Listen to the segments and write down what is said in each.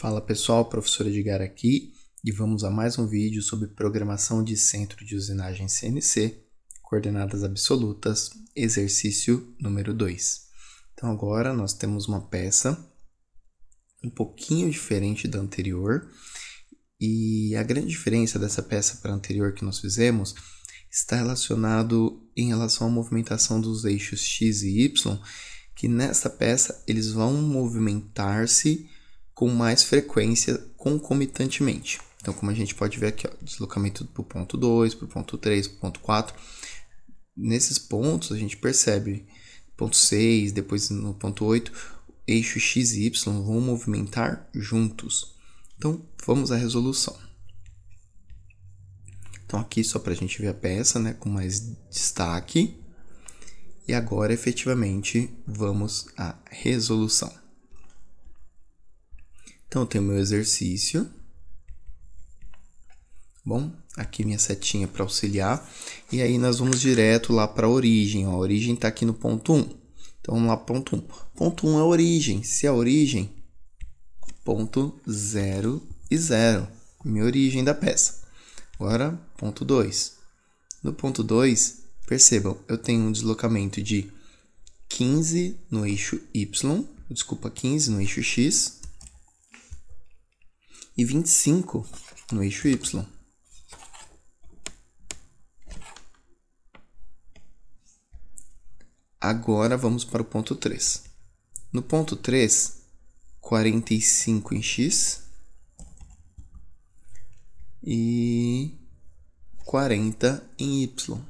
Fala pessoal, professor Edgar aqui e vamos a mais um vídeo sobre programação de centro de usinagem CNC, coordenadas absolutas, exercício número 2. Então agora nós temos uma peça um pouquinho diferente da anterior e a grande diferença dessa peça para a anterior que nós fizemos está relacionado em relação à movimentação dos eixos X e Y, que nessa peça eles vão movimentar-se com mais frequência concomitantemente. Então, como a gente pode ver aqui, ó, deslocamento para o ponto 2, para o ponto 3, para o ponto 4. Nesses pontos, a gente percebe, ponto 6, depois no ponto 8, eixo x e y vão movimentar juntos. Então, vamos à resolução. Então, aqui só para a gente ver a peça né, com mais destaque. E agora, efetivamente, vamos à resolução. Então, eu tenho meu exercício. Bom, aqui minha setinha para auxiliar. E aí nós vamos direto lá para a origem. a origem está aqui no ponto 1. Então, vamos lá para ponto 1. Ponto 1 é a origem. Se é a origem, ponto 0 e 0. Minha origem da peça. Agora, ponto 2. No ponto 2, percebam, eu tenho um deslocamento de 15 no eixo Y, desculpa, 15 no eixo X, e 25 no eixo Y. Agora vamos para o ponto 3. No ponto 3, 45 em X e 40 em Y.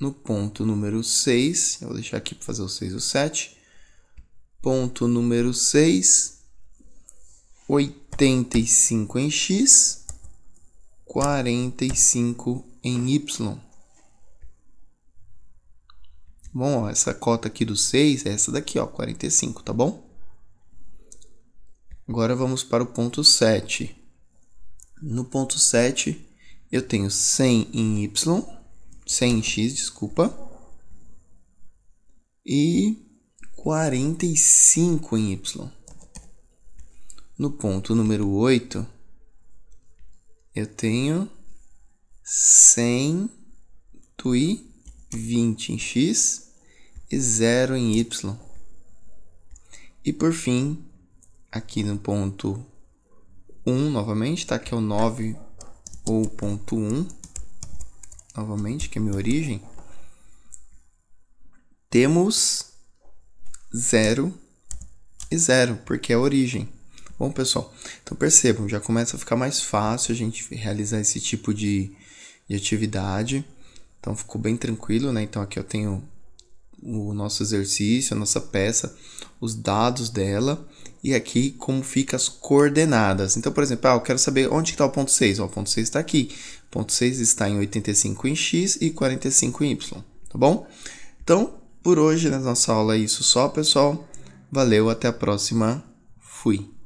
no ponto número 6, eu vou deixar aqui para fazer o 6 e o 7. Ponto número 6, 85 em x, 45 em y. Bom, ó, essa cota aqui do 6 é essa daqui, ó, 45, tá bom? Agora vamos para o ponto 7. No ponto 7, eu tenho 100 em y, 100x, desculpa. E 45 em y. No ponto número 8, eu tenho 120 em x e 0 em y. E por fim, aqui no ponto 1 novamente, tá? que é o 9 ou ponto 1 novamente, que é a minha origem, temos 0 e 0, porque é a origem. Bom, pessoal, então percebam, já começa a ficar mais fácil a gente realizar esse tipo de, de atividade. Então ficou bem tranquilo, né? Então aqui eu tenho o nosso exercício, a nossa peça, os dados dela e aqui como fica as coordenadas. Então, por exemplo, ah, eu quero saber onde está o ponto 6. Ó, o ponto 6 está aqui. O ponto 6 está em 85 em x e 45 em y, tá bom? Então, por hoje, na nossa aula é isso só, pessoal. Valeu, até a próxima. Fui.